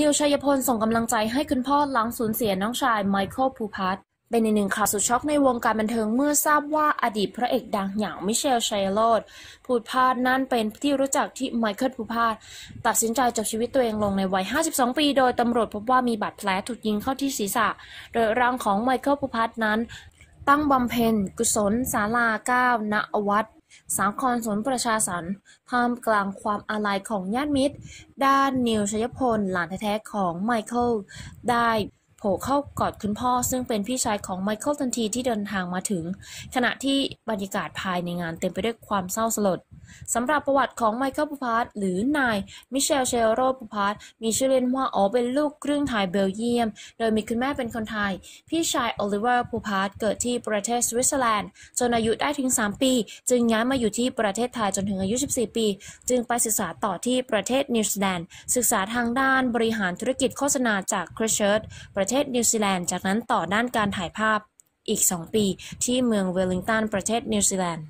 นิวชัยพลส่งกำลังใจให้คุณพ่อหลังสูญเสียน้องชายไมเคิลภูพัฒเป็นอีกหนึ่งข่าวสุดช็อกในวงการบันเทิงเมื่อทราบว่าอดีตพระเอกดังอย่างมิเชลชัยโรดผูดพาดนั่นเป็นที่รู้จักที่ไมเคิลผูพาดตัดสินใจจบชีวิตตัวเองลงในวัย 52 ปี โดยตำรวจพบว่ามีบาดแผลถูกยิงเข้าที่ศีรษะ โดยร่างของไมเคิลผูพาดนั้น ตั้งบำเพ็ญกุศล ศาลาเก้าณวัดสามคอนสนประชาสรรท่ามกลางความอาลัยของญาติมิตร ด้านนิวชัยพลหลานแท้ๆของไมเคิลได้โผล่เข้ากอดคุณพ่อ ซึ่งเป็นพี่ชายของไมเคิลทันทีที่เดินทางมาถึง ขณะที่บรรยากาศภายในงานเต็มไปด้วยความเศร้าสลดสำหรับประวัติของไมเคิลปูพาร์ตหรือนายมิเชลเชโรปูพาร์ตมีชื่อเล่นว่าอ๋อเป็นลูก ครึ่งไทยเบลเยียม โดยมีคุณแม่เป็นคนไทย พี่ชายโอลิเวอร์ปูพาร์ตเกิดที่ประเทศสวิตเซอร์แลนด์ จนอายุได้ถึง 3 ปี จึงย้ายมาอยู่ที่ประเทศไทยจนถึงอายุ 14 ปี จึงไปศึกษาต่อที่ประเทศนิวซีแลนด์ ศึกษาทางด้านบริหารธุรกิจ โฆษณาจากคริชเชิร์ตประเทศนิวซีแลนด์จากนั้นต่อด้านการถ่ายภาพอีก 2 ปี ที่เมืองเวลลิงตันประเทศนิวซีแลนด์